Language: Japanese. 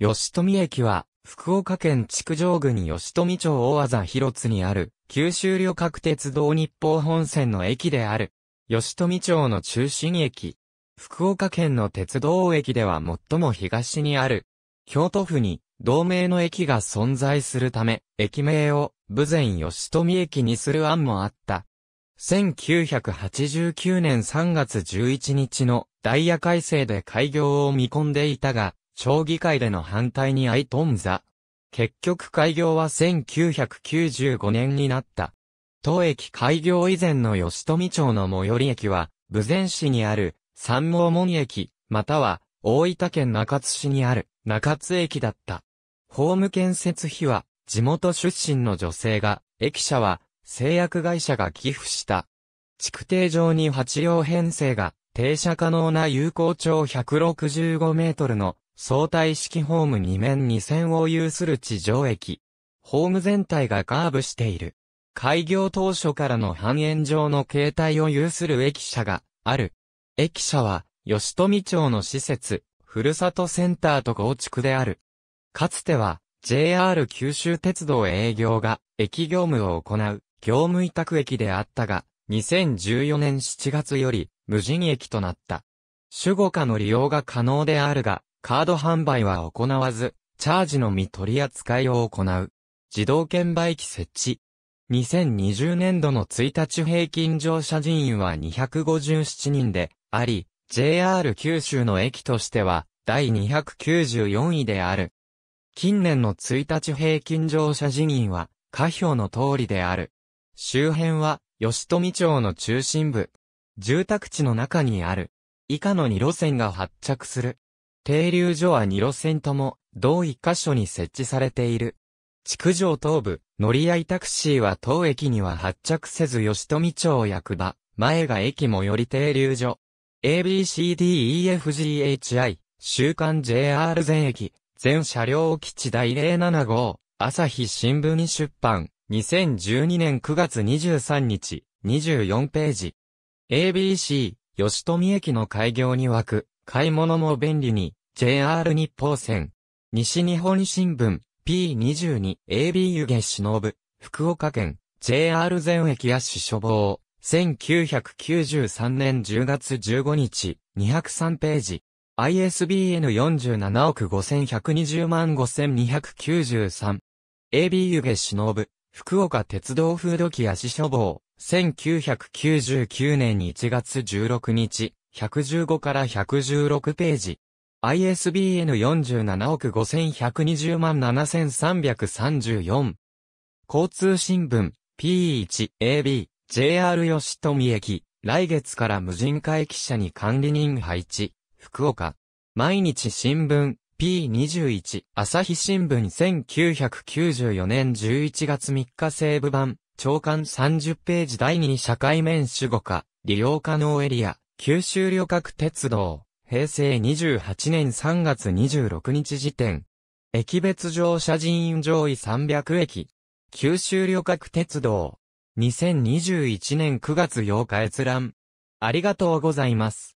吉富駅は、福岡県築城郡吉富町大和広津にある、九州旅客鉄道日報本線の駅である。吉富町の中心駅。福岡県の鉄道駅では最も東にある。京都府に、同名の駅が存在するため、駅名を、武前吉富駅にする案もあった。1989年3月11日のダイヤ改正で開業を見込んでいたが、将棋界での反対に相頓挫。結局開業は1995年になった。当駅開業以前の吉富町の最寄り駅は、武前市にある三毛門駅、または大分県中津市にある中津駅だった。ホーム建設費は地元出身の女性が、駅舎は製薬会社が寄付した。築堤上に8両編成が停車可能な有効長165メートルの相対式ホーム2面2線を有する地上駅。ホーム全体がカーブしている。開業当初からの半円状の形態を有する駅舎がある。駅舎は、吉富町の施設、ふるさとセンターと構築である。かつては、JR 九州鉄道営業が、駅業務を行う、業務委託駅であったが、2014年7月より、無人駅となった。守護下の利用が可能であるが、カード販売は行わず、チャージのみ取り扱いを行う。自動券売機設置。2020年度の1日平均乗車人員は257人であり、JR 九州の駅としては第294位である。近年の1日平均乗車人員は、下表の通りである。周辺は、吉富町の中心部。住宅地の中にある。以下の2路線が発着する。停留所は2路線とも、同一箇所に設置されている。築城東部、乗り合いタクシーは当駅には発着せず吉富町役場、前が駅もより停留所。ABCDEFGHI、週刊 JR 全駅、全車両基地第075号、朝日新聞出版、2012年9月23日、24ページ。ABC、吉富駅の開業に枠、買い物も便利に、JR 日報線、西日本新聞、P22、AB 湯気忍、福岡県、JR 全駅や市処方、1993年10月15日、203ページ。ISBN 47億5120万5293。AB 湯気忍、福岡鉄道風土機足処方、1999年1月16日、115から116ページ。ISBN 47億5120万7334。交通新聞、P1、AB、JR 吉富駅、来月から無人会記者に管理人配置、福岡。毎日新聞、P21、朝日新聞1994年11月3日西部版、長官30ページ第2社会面守護課、利用可能エリア、九州旅客鉄道。平成28年3月26日時点、駅別乗車人員上位300駅、九州旅客鉄道、2021年9月8日閲覧。ありがとうございます。